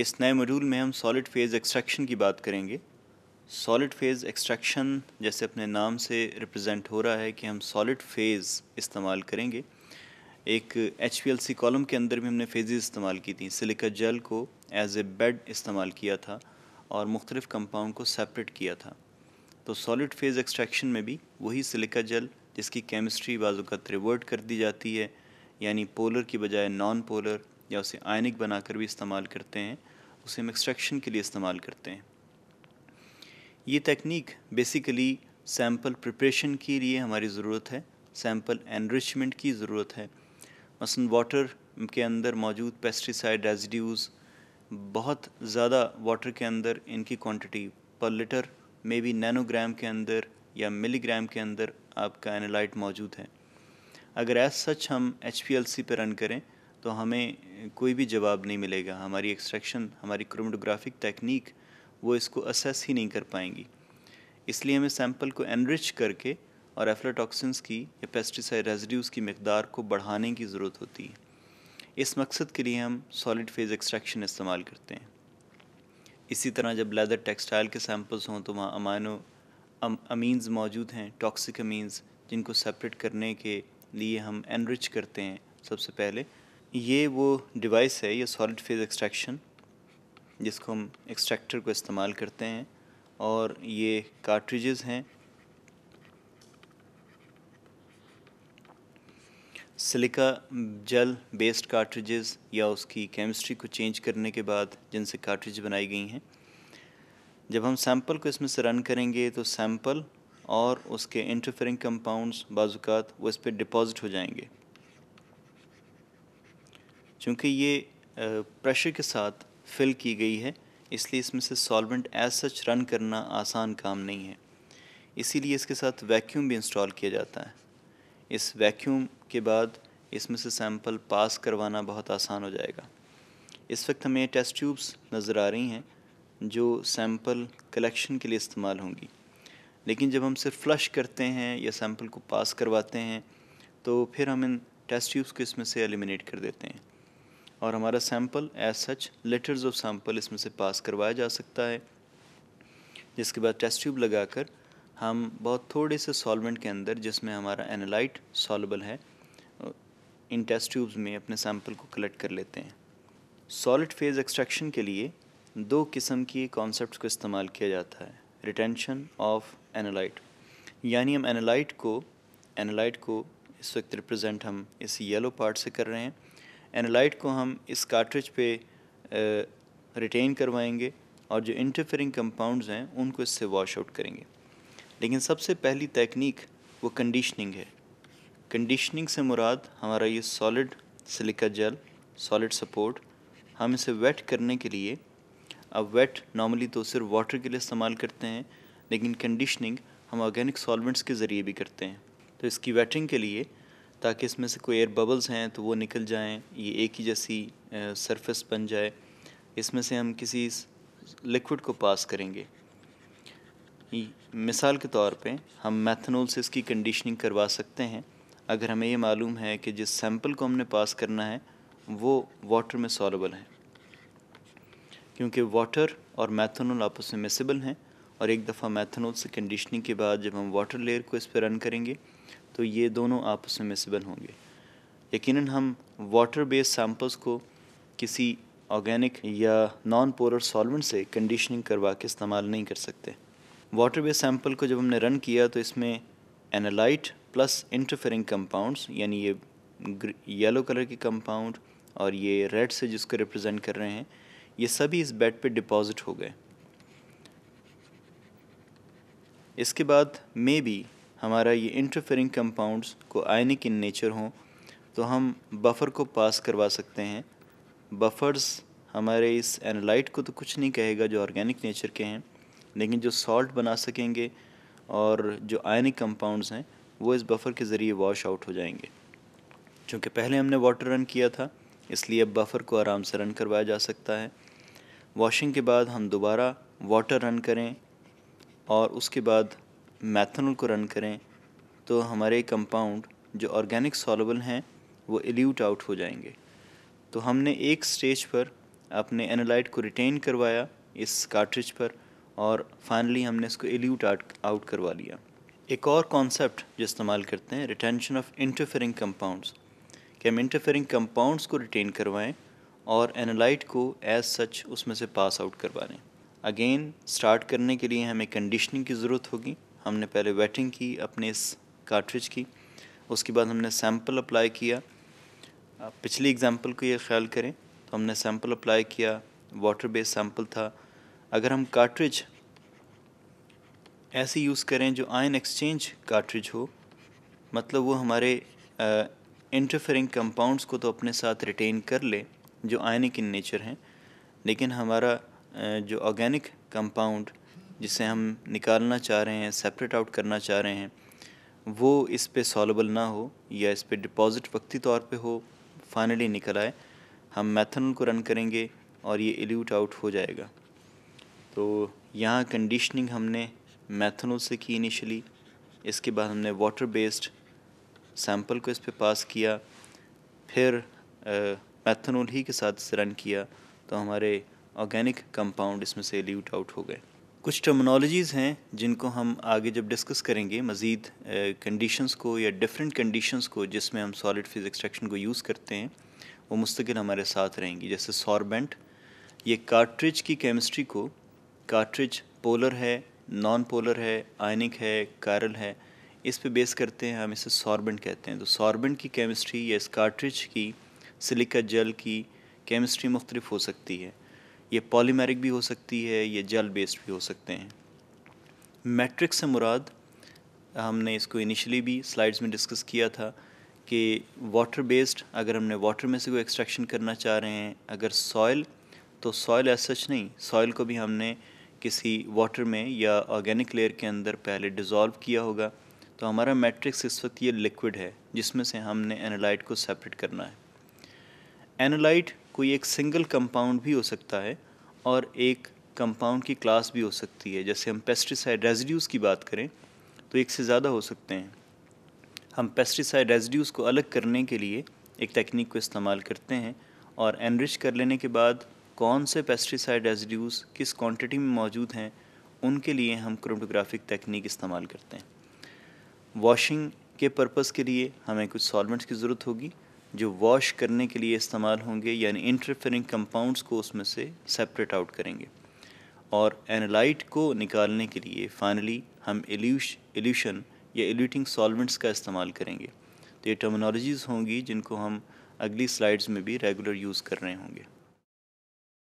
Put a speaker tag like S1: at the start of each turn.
S1: इस नए मॉड्यूल में हम सॉलिड फेज़ एक्सट्रैक्शन की बात करेंगे सॉलिड फेज़ एक्सट्रैक्शन जैसे अपने नाम से रिप्रेजेंट हो रहा है कि हम सॉलिड फेज़ इस्तेमाल करेंगे एक एच पी कॉलम के अंदर भी हमने फेजेस इस्तेमाल की थी सिलिका जेल को एज ए बेड इस्तेमाल किया था और मुख्तलिफ़ कंपाउंड को सेपरेट किया था तो सॉलिड फेज़ एक्सट्रैक्शन में भी वही सिलिका जेल जिसकी केमिस्ट्री बाज़ू का रिवर्ट कर दी जाती है यानी पोलर की बजाय नॉन पोलर या उसे आयनिक बनाकर भी इस्तेमाल करते हैं उसे हम एक्सट्रैक्शन के लिए इस्तेमाल करते हैं ये तकनीक बेसिकली सैम्पल प्रिपरेशन के लिए हमारी ज़रूरत है सैम्पल एनरिचमेंट की ज़रूरत है मसलन वाटर के अंदर मौजूद पेस्टिसाइड रेजिड्यूज़ बहुत ज़्यादा वाटर के अंदर इनकी क्वांटिटी पर लीटर मे बी नैनोग्राम के अंदर या मिलीग्राम के अंदर आपका एनालाइट मौजूद है अगर एज सच हम एच पर रन करें तो हमें कोई भी जवाब नहीं मिलेगा हमारी एक्सट्रैक्शन हमारी क्रोमेटोग्राफिक टेक्निक वो इसको असेस ही नहीं कर पाएंगी इसलिए हमें सैंपल को एनरिच करके और एफ्लाटॉक्सिन्स की या पेस्टिसाइड रेजिड्यूज़ की मकदार को बढ़ाने की ज़रूरत होती है इस मकसद के लिए हम सॉलिड फेज़ एक्सट्रैक्शन इस्तेमाल करते हैं इसी तरह जब लेदर टेक्सटाइल के सैम्पल्स हों तो वहाँ अमानो अम, अमीन्स मौजूद हैं टॉक्सिक अमीन्स जिनको सेपरेट करने के लिए हम एनरिच करते हैं सबसे पहले ये वो डिवाइस है ये सॉलिड फेज़ एक्सट्रैक्शन जिसको हम एक्सट्रैक्टर को इस्तेमाल करते हैं और ये कार्ट्रिजेस हैं सिलिका जल बेस्ड कार्ट्रिजेस या उसकी केमिस्ट्री को चेंज करने के बाद जिनसे कार्ट्रिज बनाई गई हैं जब हम सैंपल को इसमें से रन करेंगे तो सैंपल और उसके इंटरफेरिंग कंपाउंड्स बाजुकात वो इस पर डिपॉजिट हो जाएंगे चूँकि ये प्रेशर के साथ फिल की गई है इसलिए इसमें से सॉल्वेंट एज सच रन करना आसान काम नहीं है इसीलिए इसके साथ वैक्यूम भी इंस्टॉल किया जाता है इस वैक्यूम के बाद इसमें से सैंपल पास करवाना बहुत आसान हो जाएगा इस वक्त हमें टेस्ट ट्यूब्स नज़र आ रही हैं जो सैंपल कलेक्शन के लिए इस्तेमाल होंगी लेकिन जब हम सिर्फ फ्लश करते हैं या सैंपल को पास करवाते हैं तो फिर हम इन टेस्ट ट्यूब्स को इसमें से एलिमिनेट कर देते हैं और हमारा sample as such letters of sample इसमें से पास करवाया जा सकता है जिसके बाद टेस्ट ट्यूब लगाकर हम बहुत थोड़े से सॉल्वेंट के अंदर जिसमें हमारा एनालाइट सॉलबल है इन टेस्ट ट्यूब्स में अपने सैम्पल को कलेक्ट कर लेते हैं सॉलिड फेज़ एक्सट्रैक्शन के लिए दो किस्म की कॉन्सेप्ट को इस्तेमाल किया जाता है रिटेंशन ऑफ एनालाइट यानी हम एनालाइट को एनालाइट को इस वक्त रिप्रेजेंट हम इस येलो पार्ट से कर रहे हैं एनालाइट को हम इस कार्ट्रिज पे रिटेन करवाएंगे और जो इंटरफेरिंग कंपाउंड्स हैं उनको इससे वॉश आउट करेंगे लेकिन सबसे पहली तकनीक वो कंडीशनिंग है कंडीशनिंग से मुराद हमारा ये solid silica gel solid support हम इसे वेट करने के लिए अब वेट नॉर्मली तो सिर्फ वाटर के लिए इस्तेमाल करते हैं लेकिन कंडीशनिंग हम ऑर्गेनिक सॉल्वेंट्स के ज़रिए भी करते हैं तो इसकी वेटिंग के लिए ताकि इसमें से कोई एयर बबल्स हैं तो वो निकल जाएं ये एक ही जैसी सरफेस बन जाए इसमें से हम किसी लिक्विड को पास करेंगे मिसाल के तौर पे हम मैथनोल से इसकी कंडीशनिंग करवा सकते हैं अगर हमें ये मालूम है कि जिस सैंपल को हमने पास करना है वो वाटर में सॉलेबल है क्योंकि वाटर और मैथनोल आपस में मिसेबल हैं और एक दफ़ा मैथनोल से कंडीशनिंग के बाद जब हम वाटर लेयर को इस पर रन करेंगे तो ये दोनों आपस में मिसबल होंगे यकीनन हम वाटर बेस्ड सैम्पल्स को किसी ऑर्गेनिक या नॉन पोलर सॉल्वेंट से कंडीशनिंग करवा के इस्तेमाल नहीं कर सकते वाटर बेस्ड सैम्पल को जब हमने रन किया तो इसमें एनालाइट प्लस इंटरफेरिंग कंपाउंड्स यानी ये येलो कलर के कंपाउंड और ये रेड से जिसको रिप्रेजेंट कर रहे हैं ये सभी इस बेड पे डिपॉजिट हो गए इसके बाद मे बी हमारा ये इंटरफेरिंग कंपाउंड्स को आयनिक इन नेचर हों तो हम बफर को पास करवा सकते हैं बफर्स हमारे इस एनालाइट को तो कुछ नहीं कहेगा जो ऑर्गेनिक नेचर के हैं लेकिन जो सॉल्ट बना सकेंगे और जो आयनिक कंपाउंड्स हैं वो इस बफर के ज़रिए वॉश आउट हो जाएंगे चूँकि पहले हमने वाटर रन किया था इसलिए अब बफर को आराम से रन करवाया जा सकता है वॉशिंग के बाद हम दोबारा वाटर रन करें और उसके बाद मैथनल को रन करें तो हमारे कंपाउंड जो ऑर्गेनिक सॉलेबल हैं वो एल्यूट आउट हो जाएंगे तो हमने एक स्टेज पर अपने एनालाइट को रिटेन करवाया इस कार्ट्रिज पर और फाइनली हमने इसको एल्यूट आउट आउट करवा लिया एक और कॉन्सेप्ट जो इस्तेमाल करते हैं रिटेंशन ऑफ इंटरफेरिंग कंपाउंड्स कि हम इंटरफेरिंग कंपाउंड्स को रिटेन करवाएं और एनालाइट को एज सच उसमें से पास आउट करवा लें अगेन स्टार्ट करने के लिए हमें कंडीशनिंग की ज़रूरत होगी हमने पहले वेटिंग की अपने इस कार्ट्रिज की उसके बाद हमने सैम्पल अप्लाई किया पिछली एग्ज़ाम्पल को ये ख्याल करें तो हमने सैम्पल अप्लाई किया वाटर बेस्ड सैम्पल था अगर हम कार्ट्रिज ऐसे यूज़ करें जो आयन एक्सचेंज कार्ट्रिज हो मतलब वो हमारे इंटरफेरिंग कंपाउंड्स को तो अपने साथ रिटेन कर ले जो आयनिक इन नेचर हैं लेकिन हमारा आ, जो ऑर्गेनिक कंपाउंड जिसे हम निकालना चाह रहे हैं सेपरेट आउट करना चाह रहे हैं वो इस पे सॉलेबल ना हो या इस पे डिपॉजिट वक्ती तौर पे हो फाइनली निकल आए हम मैथनल को रन करेंगे और ये एल्यूट आउट हो जाएगा तो यहाँ कंडीशनिंग हमने मैथनल से की इनिशियली इसके बाद हमने वाटर बेस्ड सैम्पल को इस पर पास किया फिर मैथनोल ही के साथ इसे रन किया तो हमारे ऑर्गेनिक कंपाउंड इसमें से एल्यूट आउट हो गए कुछ टर्मिनोलॉजीज़ हैं जिनको हम आगे जब डिस्कस करेंगे मज़ीद कंडीशंस को या डिफरेंट कंडीशंस को जिसमें हम सॉलिड फिज एक्सट्रैक्शन को यूज़ करते हैं वो मुस्तकिल हमारे साथ रहेंगी जैसे सॉर्बेंट ये कार्ट्रिज की केमिस्ट्री को कार्ट्रिज पोलर है नॉन पोलर है आयनिक है कारल है इस पे बेस करते हैं हम इसे सॉर्बेंट कहते हैं तो सॉर्बेंट की केमिस्ट्री या इस कार्ट्रिज की सिलिका जल की केमिस्ट्री मुख्तलिफ हो सकती है ये पॉलीमेरिक भी हो सकती है ये जेल बेस्ड भी हो सकते हैं मैट्रिक्स से मुराद हमने इसको इनिशियली भी स्लाइड्स में डिस्कस किया था कि वाटर बेस्ड अगर हमने वाटर में से कोई एक्सट्रैक्शन करना चाह रहे हैं अगर सॉयल तो सॉयल एज सच नहीं सॉयल को भी हमने किसी वाटर में या ऑर्गेनिक लेयर के अंदर पहले डिज़ोल्व किया होगा तो हमारा मैट्रिक्स इस वक्त ये लिक्विड है जिसमें से हमने एनालाइट को सेपरेट करना है एनालाइट कोई एक सिंगल कंपाउंड भी हो सकता है और एक कंपाउंड की क्लास भी हो सकती है जैसे हम पेस्टिसाइड रेजिड्यूज़ की बात करें तो एक से ज़्यादा हो सकते हैं हम पेस्टिसाइड रेजिड्यूज़ को अलग करने के लिए एक तकनीक को इस्तेमाल करते हैं और एनरिच कर लेने के बाद कौन से पेस्टिसाइड रेजिड्यूज़ किस क्वांटिटी में मौजूद हैं उनके लिए हम क्रोमटोग्राफिक तकनीक इस्तेमाल करते हैं वॉशिंग के पर्पज़ के लिए हमें कुछ सॉल्वेंट्स की ज़रूरत होगी जो वॉश करने के लिए इस्तेमाल होंगे यानी इंटरफेरिंग कंपाउंड्स को उसमें से सेपरेट आउट करेंगे और एनालाइट को निकालने के लिए फाइनली हम एल्यूश एल्यूशन या एल्यूटिंग सॉल्वेंट्स का इस्तेमाल करेंगे तो ये टर्मिनोलॉजीज़ होंगी जिनको हम अगली स्लाइड्स में भी रेगुलर यूज़ कर रहे होंगे